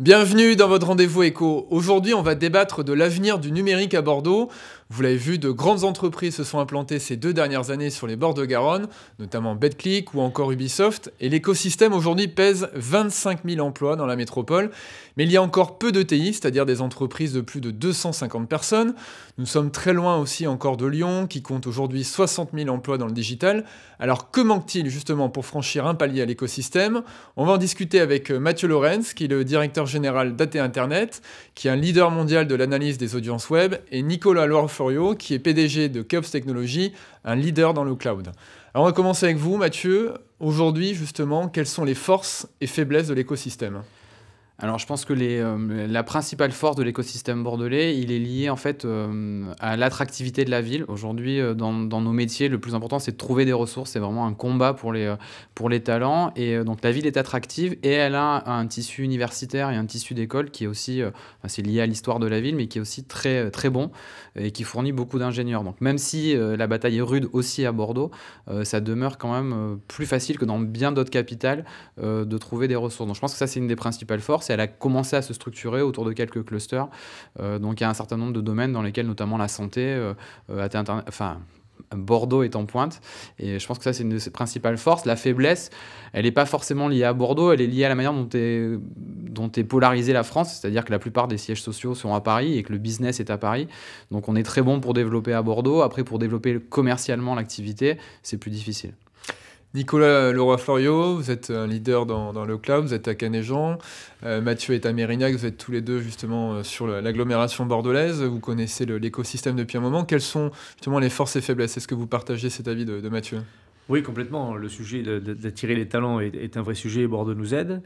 Bienvenue dans votre rendez-vous éco. Aujourd'hui, on va débattre de l'avenir du numérique à Bordeaux. Vous l'avez vu, de grandes entreprises se sont implantées ces deux dernières années sur les bords de Garonne, notamment BetClick ou encore Ubisoft, et l'écosystème aujourd'hui pèse 25 000 emplois dans la métropole, mais il y a encore peu d'ETI, c'est-à-dire des entreprises de plus de 250 personnes. Nous sommes très loin aussi encore de Lyon, qui compte aujourd'hui 60 000 emplois dans le digital. Alors que manque-t-il justement pour franchir un palier à l'écosystème On va en discuter avec euh, Mathieu Lorenz, qui est le directeur général d'AT Internet, qui est un leader mondial de l'analyse des audiences web, et Nicolas Loirefort, qui est PDG de Cubs Technology, un leader dans le cloud. Alors on va commencer avec vous, Mathieu. Aujourd'hui, justement, quelles sont les forces et faiblesses de l'écosystème alors, je pense que les, euh, la principale force de l'écosystème bordelais, il est lié en fait euh, à l'attractivité de la ville. Aujourd'hui, euh, dans, dans, nos métiers, le plus important, c'est de trouver des ressources. C'est vraiment un combat pour les, pour les talents. Et donc, la ville est attractive et elle a un, tissu universitaire et un tissu d'école qui est aussi, c'est lié à l'histoire de la ville, mais qui est aussi très, très bon et qui fournit beaucoup d'ingénieurs. Donc, même si la bataille est rude aussi à Bordeaux, ça demeure quand même plus facile que dans bien d'autres capitales de trouver des ressources. Donc, je pense que ça, c'est une des principales forces elle a commencé à se structurer autour de quelques clusters. Euh, donc il y a un certain nombre de domaines dans lesquels notamment la santé euh, euh, Bordeaux est en pointe. Et je pense que ça, c'est une de ses principales forces. La faiblesse, elle n'est pas forcément liée à Bordeaux, elle est liée à la manière dont dont est polarisée la France. C'est-à-dire que la plupart des sièges sociaux sont à Paris et que le business est à Paris. Donc on est très bon pour développer à Bordeaux. Après, pour développer commercialement l'activité, c'est plus difficile. Nicolas Leroy-Florio, vous êtes un leader dans, le cloud, vous êtes à Canet-Jean. Euh, Mathieu est à Mérignac, vous êtes tous les deux justement euh, sur l'agglomération bordelaise. Vous connaissez l'écosystème depuis un moment. Quelles sont justement les forces et faiblesses Est-ce que vous partagez cet avis de, Mathieu oui, complètement. Le sujet d'attirer les talents est, un vrai sujet Bordeaux nous aide.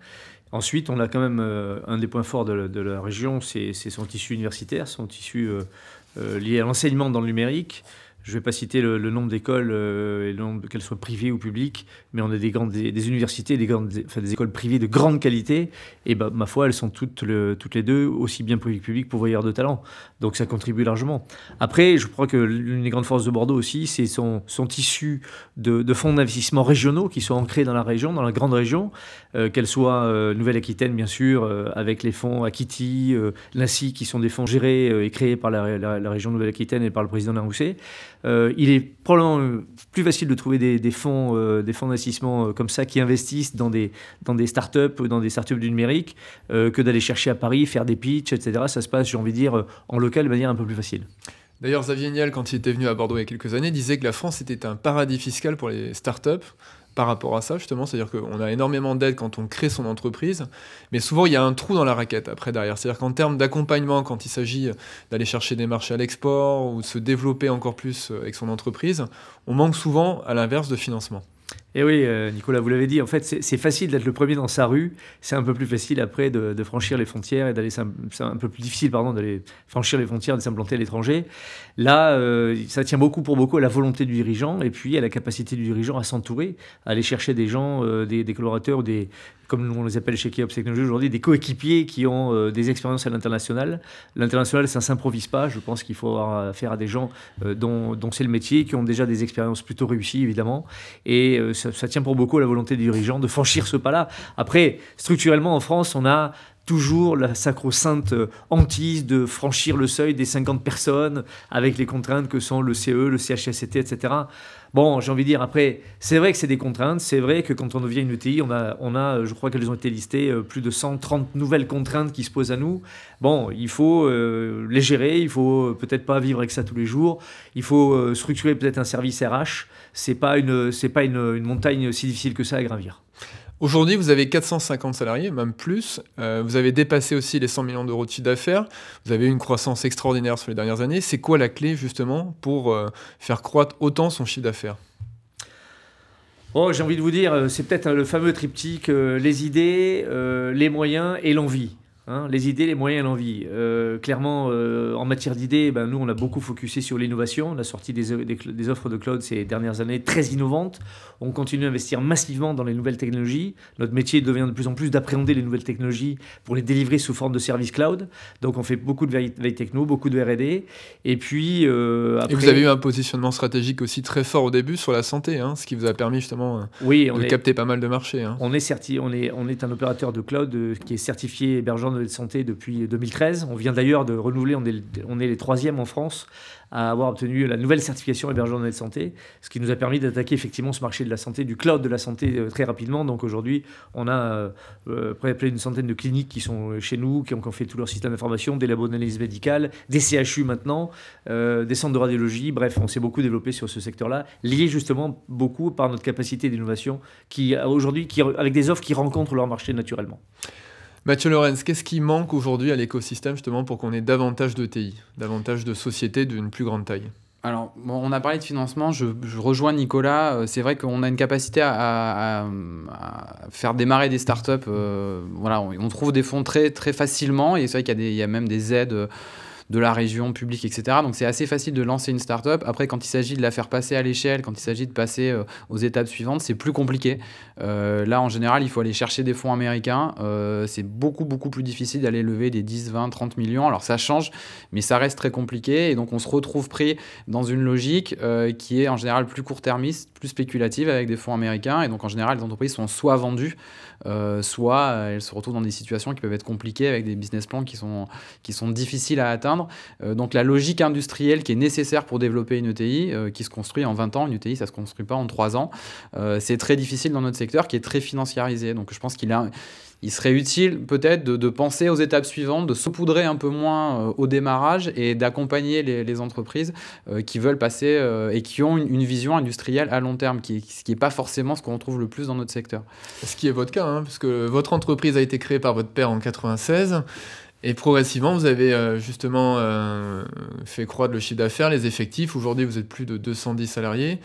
Ensuite, on a quand même euh, un des points forts de, la, région, c'est son tissu universitaire, son tissu lié à l'enseignement dans le numérique je ne vais pas citer le, nombre d'écoles, euh, qu'elles soient privées ou publiques, mais on a des, grandes, des, universités, des, grandes, enfin, des écoles privées de grande qualité, et bah, ma foi, elles sont toutes, toutes les deux aussi bien privées que publiques pour de talent. Donc ça contribue largement. Après, je crois que l'une des grandes forces de Bordeaux aussi, c'est son, son tissu de, fonds d'investissement régionaux qui sont ancrés dans la région, dans la grande région, euh, qu'elles qu'elle soit euh, Nouvelle-Aquitaine, bien sûr, avec les fonds Akiti, l'ANSI, qui sont des fonds gérés et créés par la, région Nouvelle-Aquitaine et par le président Larousset euh, il est probablement euh, plus facile de trouver des, fonds, euh, des d'investissement comme ça qui investissent dans des, dans des startups, dans des startups du numérique, que d'aller chercher à Paris, faire des pitchs, etc. Ça se passe, j'ai envie de dire, en local de manière un peu plus facile. D'ailleurs, Xavier Niel, quand il était venu à Bordeaux il y a quelques années, disait que la France était un paradis fiscal pour les startups par rapport à ça, justement. C'est-à-dire qu'on a énormément d'aides quand on crée son entreprise, mais souvent, il y a un trou dans la raquette après derrière. C'est-à-dire qu'en termes d'accompagnement, quand il s'agit d'aller chercher des marchés à l'export ou de se développer encore plus euh, avec son entreprise, on manque souvent, à l'inverse, de financement. Et eh oui, euh, Nicolas, vous l'avez dit, en fait, c'est facile d'être le premier dans sa rue. C'est un peu plus facile après de, franchir les frontières et d'aller. C'est un peu plus difficile, pardon, d'aller franchir les frontières, de s'implanter à l'étranger. Là, euh, ça tient beaucoup pour beaucoup à la volonté du dirigeant et puis à la capacité du dirigeant à s'entourer, à aller chercher des gens, euh, des, des collaborateurs, des, comme on les appelle chez Keops Technologies aujourd'hui, des coéquipiers qui ont des expériences à l'international. L'international, ça ne s'improvise pas. Je pense qu'il faut avoir affaire à des gens dont, c'est le métier, qui ont déjà des expériences plutôt réussies, évidemment. Et ça, tient pour beaucoup la volonté des dirigeants de franchir ce pas-là. Après, structurellement, en France, on a toujours la sacro-sainte euh, hantise de franchir le seuil des 50 personnes avec les contraintes que sont le CE, le CHSCT, etc. Bon, j'ai envie de dire, après, c'est vrai que c'est des contraintes, c'est vrai que quand on devient une UTI, on a, on a euh, je crois qu'elles ont été listées, euh, plus de 130 nouvelles contraintes qui se posent à nous. Bon, il faut les gérer, il faut peut-être pas vivre avec ça tous les jours, il faut structurer peut-être un service RH, c'est pas, une, c'est pas une montagne si difficile que ça à gravir. Aujourd'hui, vous avez 450 salariés, même plus. Euh, vous avez dépassé aussi les 100 millions d'euros de chiffre d'affaires. Vous avez eu une croissance extraordinaire sur les dernières années. C'est quoi la clé justement pour euh, faire croître autant son chiffre d'affaires Oh, j'ai envie de vous dire, euh, c'est peut-être hein, le fameux triptyque, les idées, les moyens et l'envie. Hein, les idées, les moyens, l'envie. Euh, clairement, euh, en matière d'idées, ben, nous, on a beaucoup focusé sur l'innovation. La sortie des, des, offres de cloud ces dernières années très innovantes. On continue à investir massivement dans les nouvelles technologies. Notre métier devient de plus en plus d'appréhender les nouvelles technologies pour les délivrer sous forme de services cloud. Donc, on fait beaucoup de veille techno, beaucoup de R&D. Et puis, euh, après... vous avez eu un positionnement stratégique aussi très fort au début sur la santé, hein, ce qui vous a permis justement de capter pas mal de marchés. Hein. On, est certi... on, est, on est un opérateur de cloud qui est certifié hébergeur de santé depuis 2013. On vient d'ailleurs de renouveler, on est, on est les troisièmes en France à avoir obtenu la nouvelle certification hébergeur de santé, ce qui nous a permis d'attaquer effectivement ce marché de la santé, du cloud de la santé euh, très rapidement. Donc aujourd'hui, on a euh, près d'une centaine de cliniques qui sont euh, chez nous, qui ont, qui fait tout leur système d'information, des labos d'analyse médicale, des CHU maintenant, des centres de radiologie. Bref, on s'est beaucoup développé sur ce secteur-là, lié justement beaucoup par notre capacité d'innovation qui aujourd'hui, avec des offres qui rencontrent leur marché naturellement. Mathieu Lorenz, qu'est-ce qui manque aujourd'hui à l'écosystème justement pour qu'on ait davantage de TI, davantage de sociétés d'une plus grande taille alors, on a parlé de financement, je, rejoins Nicolas. Euh, c'est vrai qu'on a une capacité à, faire démarrer des startups. Euh, voilà, on, trouve des fonds très, facilement et c'est vrai qu'il y, a même des aides. Euh, de la région publique, etc. Donc c'est assez facile de lancer une start-up. Après, quand il s'agit de la faire passer à l'échelle, quand il s'agit de passer euh, aux étapes suivantes, c'est plus compliqué. Euh, là, en général, il faut aller chercher des fonds américains. Euh, c'est beaucoup, beaucoup plus difficile d'aller lever des 10, 20, 30 millions. Alors ça change, mais ça reste très compliqué. Et donc on se retrouve pris dans une logique qui est en général plus court-termiste, plus spéculative avec des fonds américains. Et donc en général, les entreprises sont soit vendues, soit elles se retrouvent dans des situations qui peuvent être compliquées avec des business plans qui sont, qui sont difficiles à atteindre euh, donc la logique industrielle qui est nécessaire pour développer une ETI, euh, qui se construit en 20 ans, une ETI ça se construit pas en 3 ans, euh, c'est très difficile dans notre secteur qui est très financiarisé. Donc je pense qu'il serait utile peut-être de, penser aux étapes suivantes, de saupoudrer un peu moins au démarrage et d'accompagner les, entreprises qui veulent passer et qui ont une, vision industrielle à long terme, ce qui n'est pas forcément ce qu'on retrouve le plus dans notre secteur. Ce qui est votre cas, hein, puisque votre entreprise a été créée par votre père en 96. Et progressivement, vous avez euh, justement euh, fait croître le chiffre d'affaires, les effectifs. Aujourd'hui, vous êtes plus de 210 salariés.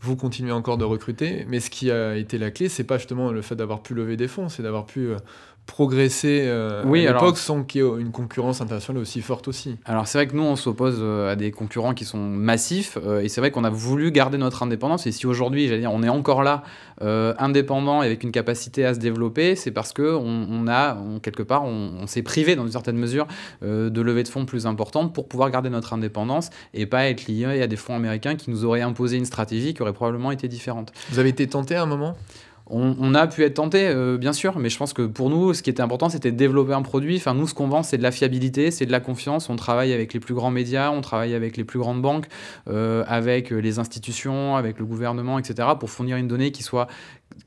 Vous continuez encore de recruter. Mais ce qui a été la clé, c'est pas justement le fait d'avoir pu lever des fonds, c'est d'avoir pu euh, progresser euh, oui, à l'époque sans qu'il y ait une concurrence internationale aussi forte aussi. Alors c'est vrai que nous on s'oppose euh, à des concurrents qui sont massifs euh, et c'est vrai qu'on a voulu garder notre indépendance et si aujourd'hui j'allais dire on est encore là indépendant et avec une capacité à se développer c'est parce que on, a quelque part on, s'est privé dans une certaine mesure de levées de fonds plus importantes pour pouvoir garder notre indépendance et pas être lié à des fonds américains qui nous auraient imposé une stratégie qui aurait probablement été différente. Vous avez été tenté à un moment on, a pu être tenté, euh, bien sûr, mais je pense que pour nous, ce qui était important, c'était de développer un produit. Enfin, nous, ce qu'on vend, c'est de la fiabilité, c'est de la confiance. On travaille avec les plus grands médias, on travaille avec les plus grandes banques, euh, avec les institutions, avec le gouvernement, etc., pour fournir une donnée qui soit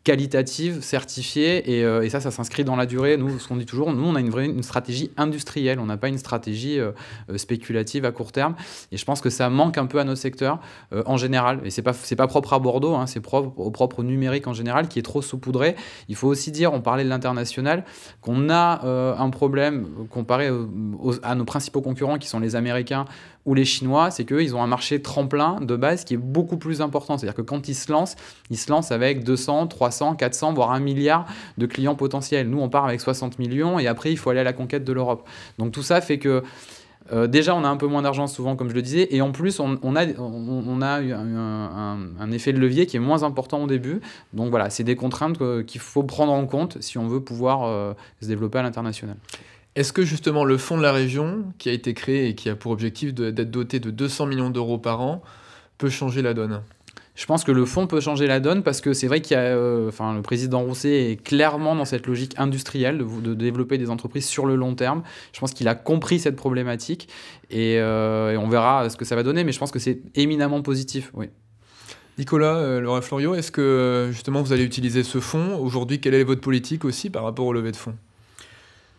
qualitative, certifiée, euh, et, ça, ça s'inscrit dans la durée. Nous, ce qu'on dit toujours, nous, on a une, vraie, une stratégie industrielle, on n'a pas une stratégie euh, euh, spéculative à court terme, et je pense que ça manque un peu à nos secteurs en général, et c'est pas, pas propre à Bordeaux, hein, c'est propre au propre numérique en général, qui est trop saupoudré. Il faut aussi dire, on parlait de l'international, qu'on a un problème comparé à nos principaux concurrents, qui sont les Américains, ou les Chinois, c'est qu'ils ont un marché tremplin de base qui est beaucoup plus important. C'est-à-dire que quand ils se lancent, ils se lancent avec 200, 300, 400, voire un milliard de clients potentiels. Nous, on part avec 60 millions et après, il faut aller à la conquête de l'Europe. Donc tout ça fait que... Euh, déjà, on a un peu moins d'argent souvent, comme je le disais, et en plus, on, a, un, effet de levier qui est moins important au début. Donc voilà, c'est des contraintes qu'il faut prendre en compte si on veut pouvoir euh, se développer à l'international. Est-ce que justement le fonds de la région, qui a été créé et qui a pour objectif d'être doté de 200 millions d'euros par an, peut changer la donne je pense que le fonds peut changer la donne parce que c'est vrai qu'il euh, le président Rousset est clairement dans cette logique industrielle de, développer des entreprises sur le long terme. Je pense qu'il a compris cette problématique euh, et, on verra ce que ça va donner, mais je pense que c'est éminemment positif. Oui. Nicolas, Laurent euh, Laura Florio, est-ce que justement vous allez utiliser ce fonds Aujourd'hui, quelle est votre politique aussi par rapport au lever de fonds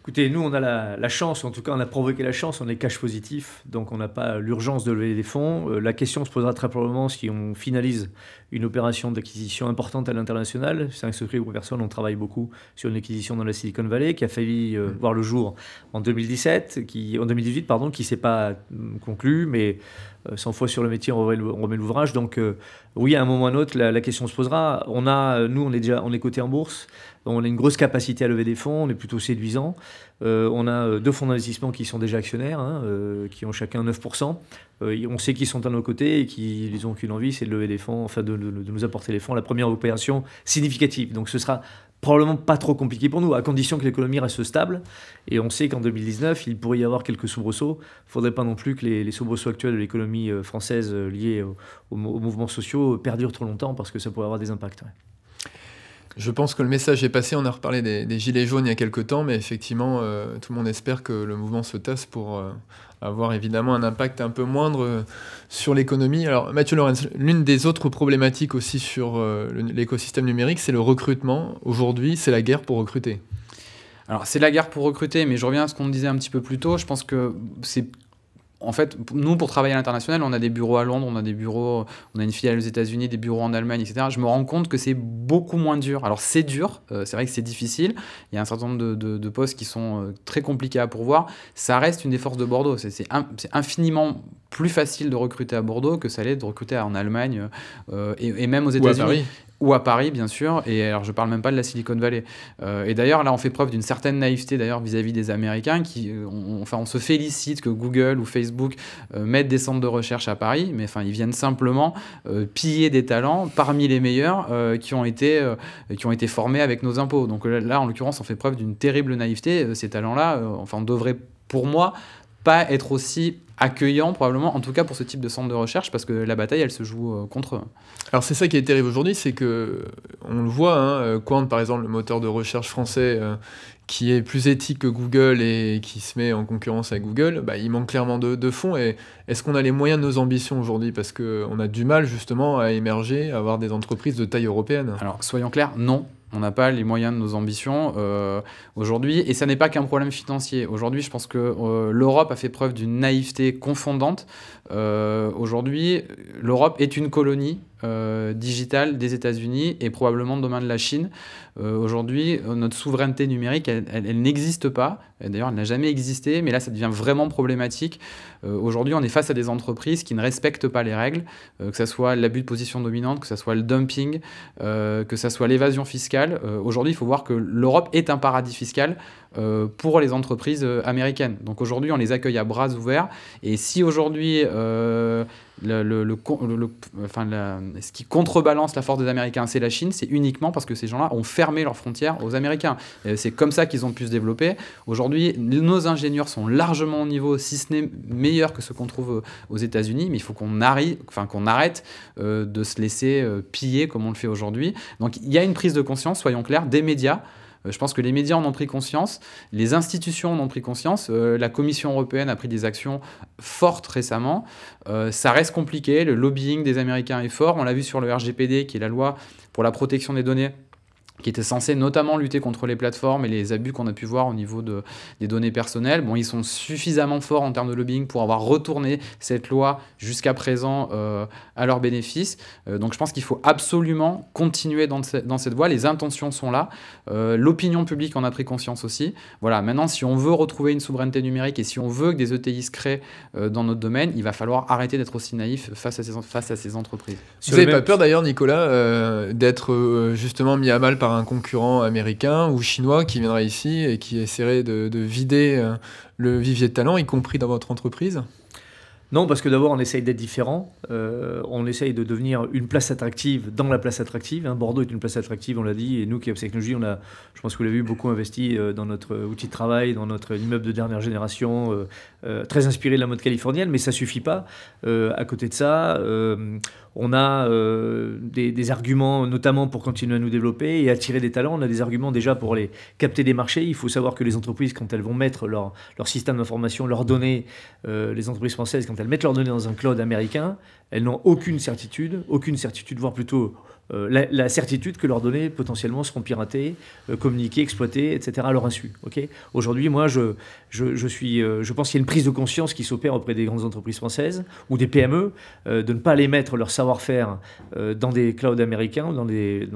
Écoutez, nous, on a la, chance, en tout cas, on a provoqué la chance, on est cash positif, donc on n'a pas l'urgence de lever des fonds. Euh, la question se posera très probablement si on finalise une opération d'acquisition importante à l'international. C'est un secret pour personne, on travaille beaucoup sur une acquisition dans la Silicon Valley qui a failli euh, mm. voir le jour en 2017, qui, en 2018, pardon, qui ne s'est pas mm, conclue, mais 100 euh, fois sur le métier, on remet l'ouvrage. Donc, oui, à un moment ou à un autre, la, la question se posera. On a, nous, on est déjà on est coté en bourse. On a une grosse capacité à lever des fonds, on est plutôt séduisant. Euh, on a euh, deux fonds d'investissement qui sont déjà actionnaires, hein, euh, qui ont chacun 9%. on sait qu'ils sont à nos côtés et qu'ils n'ont qu'une envie, c'est de lever des fonds, enfin de, nous apporter les fonds. La première opération significative. Donc ce sera probablement pas trop compliqué pour nous, à condition que l'économie reste stable. Et on sait qu'en 2019, il pourrait y avoir quelques soubresauts. Il ne faudrait pas non plus que les, soubresauts actuels de l'économie française liés aux mouvements sociaux perdurent trop longtemps parce que ça pourrait avoir des impacts. Je pense que le message est passé. On a reparlé des, gilets jaunes il y a quelques temps, mais effectivement, euh, tout le monde espère que le mouvement se tasse pour euh, avoir évidemment un impact un peu moindre euh, sur l'économie. Alors, Mathieu Lorenz, l'une des autres problématiques aussi sur l'écosystème numérique, c'est le recrutement. Aujourd'hui, c'est la guerre pour recruter. Alors, c'est la guerre pour recruter, mais je reviens à ce qu'on disait un petit peu plus tôt. Je pense que c'est en fait, nous, pour travailler à l'international, on a des bureaux à Londres, on a des bureaux, on a une filiale aux États-Unis, des bureaux en Allemagne, etc. Je me rends compte que c'est beaucoup moins dur. Alors, c'est dur, euh, c'est vrai que c'est difficile. Il y a un certain nombre de, postes qui sont euh, très compliqués à pourvoir. Ça reste une des forces de Bordeaux. C'est infiniment plus facile de recruter à Bordeaux que ça l'est de recruter en Allemagne euh, et, même aux États-Unis ou à Paris, bien sûr. Et alors, je parle même pas de la Silicon Valley. Euh, et d'ailleurs, là, on fait preuve d'une certaine naïveté, d'ailleurs, vis-à-vis des Américains, qui, euh, enfin, on se félicite que Google ou Facebook euh, mettent des centres de recherche à Paris, mais enfin, ils viennent simplement piller des talents parmi les meilleurs qui ont été qui ont été formés avec nos impôts. Donc là, en l'occurrence, on fait preuve d'une terrible naïveté. Ces talents-là, enfin, on pour moi, pas être aussi accueillant probablement, en tout cas pour ce type de centre de recherche, parce que la bataille, elle se joue euh, contre eux. Alors c'est ça qui est terrible aujourd'hui, c'est que euh, on le voit, quand hein, euh, Quant par exemple, le moteur de recherche français qui est plus éthique que Google et qui se met en concurrence avec Google, bah, il manque clairement de, de fonds. Et est-ce qu'on a les moyens de nos ambitions aujourd'hui Parce qu'on a du mal justement à émerger, à avoir des entreprises de taille européenne. Alors soyons clairs, non, on n'a pas les moyens de nos ambitions euh, aujourd'hui. Et ça n'est pas qu'un problème financier. Aujourd'hui, je pense que euh, l'Europe a fait preuve d'une naïveté confondante. Euh, aujourd'hui, l'Europe est une colonie euh, des États-Unis et probablement demain de la Chine. Euh, aujourd'hui, euh, notre souveraineté numérique, elle, n'existe pas. D'ailleurs, elle n'a jamais existé, mais là, ça devient vraiment problématique. Euh, aujourd'hui, on est face à des entreprises qui ne respectent pas les règles, que ce soit l'abus de position dominante, que ce soit le dumping, que ce soit l'évasion fiscale. Aujourd'hui, il faut voir que l'Europe est un paradis fiscal pour les entreprises américaines. Donc aujourd'hui, on les accueille à bras ouverts. Et si aujourd'hui, le, euh, ce qui contrebalance la force des Américains, c'est la Chine, c'est uniquement parce que ces gens-là ont fermé leurs frontières aux Américains. Euh, c'est comme ça qu'ils ont pu se développer. Aujourd'hui, nos ingénieurs sont largement au niveau, si ce n'est meilleur que ce qu'on trouve aux États-Unis, mais il faut qu'on arrête euh, de se laisser piller comme on le fait aujourd'hui. Donc il y a une prise de conscience, soyons clairs, des médias. Euh, je pense que les médias en ont pris conscience, les institutions en ont pris conscience, euh, la Commission européenne a pris des actions fortes récemment. Euh, ça reste compliqué, le lobbying des Américains est fort. On l'a vu sur le RGPD, qui est la loi pour la protection des données qui était censé notamment lutter contre les plateformes et les abus qu'on a pu voir au niveau de, des données personnelles. Bon, ils sont suffisamment forts en termes de lobbying pour avoir retourné cette loi jusqu'à présent euh, à leur bénéfice. Euh, donc je pense qu'il faut absolument continuer dans, dans, cette voie. Les intentions sont là. Euh, l'opinion publique en a pris conscience aussi. Voilà, maintenant, si on veut retrouver une souveraineté numérique et si on veut que des ETI se créent dans notre domaine, il va falloir arrêter d'être aussi naïf face à ces, face à ces entreprises. Vous n'avez pas peur d'ailleurs, Nicolas, d'être justement mis à mal par un concurrent américain ou chinois qui viendrait ici et qui essaierait de, vider euh, le vivier de talent, y compris dans votre entreprise non, parce que d'abord, on essaye d'être différent. Euh, on essaye de devenir une place attractive dans la place attractive. Hein. Bordeaux est une place attractive, on l'a dit. Et nous, qui Technology, on a, je pense que vous l'avez vu, beaucoup investi euh, dans notre outil de travail, dans notre immeuble de dernière génération, très inspiré de la mode californienne, mais ça suffit pas. à côté de ça, on a euh, des, arguments, notamment pour continuer à nous développer et attirer des talents. On a des arguments déjà pour les capter des marchés. Il faut savoir que les entreprises, quand elles vont mettre leur, système d'information, leurs données, euh, les entreprises françaises, quand elles mettent leurs données dans un cloud américain, elles n'ont aucune certitude, aucune certitude, voire plutôt euh, la, certitude que leurs données potentiellement seront piratées, euh, communiquées, exploitées, etc. à leur insu. OK Aujourd'hui, moi, je, je, suis, euh, je pense qu'il y a une prise de conscience qui s'opère auprès des grandes entreprises françaises ou des PME de ne pas les mettre leur savoir-faire dans des clouds américains ou dans des,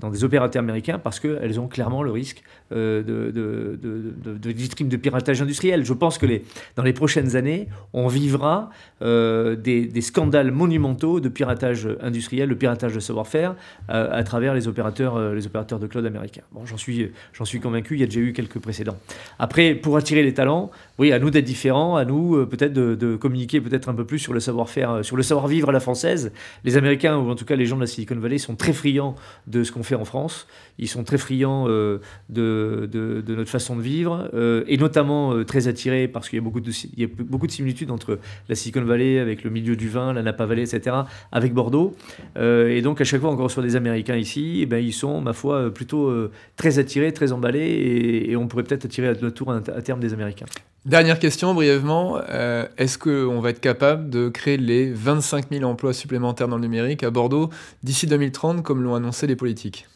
dans des opérateurs américains parce qu'elles ont clairement le risque euh, de, de, de, de, piratage industriel. Je pense que les, dans les prochaines années, on vivra euh, des, scandales monumentaux de piratage industriel, le piratage de savoir-faire euh, à travers les opérateurs, les opérateurs de cloud américains. Bon, j'en suis, j'en suis convaincu, il y a déjà eu quelques précédents. Après, pour attirer les talents, oui, à nous d'être différents, à nous peut-être de, communiquer peut-être un peu plus sur le savoir-faire, sur le savoir-vivre à la française. Les Américains, ou en tout cas les gens de la Silicon Valley, sont très friands de ce qu'on fait en France. Ils sont très friands euh, de, notre façon de vivre euh, et notamment euh, très attirés parce qu'il y a beaucoup de, beaucoup de similitudes entre la Silicon Valley avec le milieu du vin, la Napa Valley, etc., avec Bordeaux. et donc à chaque fois, encore sur des Américains ici, et eh ben, ils sont, ma foi, plutôt très attirés, très emballés et, et on pourrait peut-être attirer à notre tour à terme des Américains. Dernière question, brièvement. Euh, est-ce qu'on va être capable de créer les 25 000 emplois supplémentaires dans le numérique à Bordeaux d'ici 2030, comme l'ont annoncé les politiques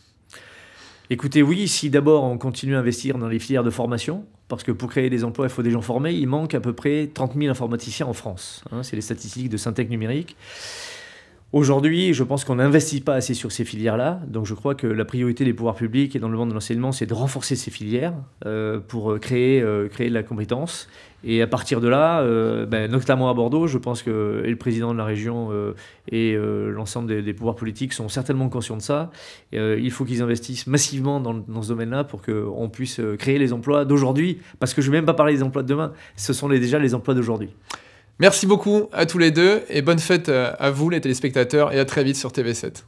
Écoutez, oui, si d'abord on continue à investir dans les filières de formation, parce que pour créer des emplois, il faut des gens formés, il manque à peu près 30 000 informaticiens en France. Hein. C'est les statistiques de Syntec Numérique. Aujourd'hui, je pense qu'on n'investit pas assez sur ces filières-là. Donc je crois que la priorité des pouvoirs publics et dans le monde de l'enseignement, c'est de renforcer ces filières euh, pour euh, euh, créer, de la compétence. Et à partir de là, ben, notamment à Bordeaux, je pense que le président de la région et l'ensemble des, pouvoirs politiques sont certainement conscients de ça. il faut qu'ils investissent massivement dans, ce domaine-là pour qu'on puisse créer les emplois d'aujourd'hui. Parce que je ne vais même pas parler des emplois de demain, ce sont déjà les emplois d'aujourd'hui. Merci beaucoup à tous les deux et bonne fête euh, à vous les téléspectateurs et à très vite sur TV7.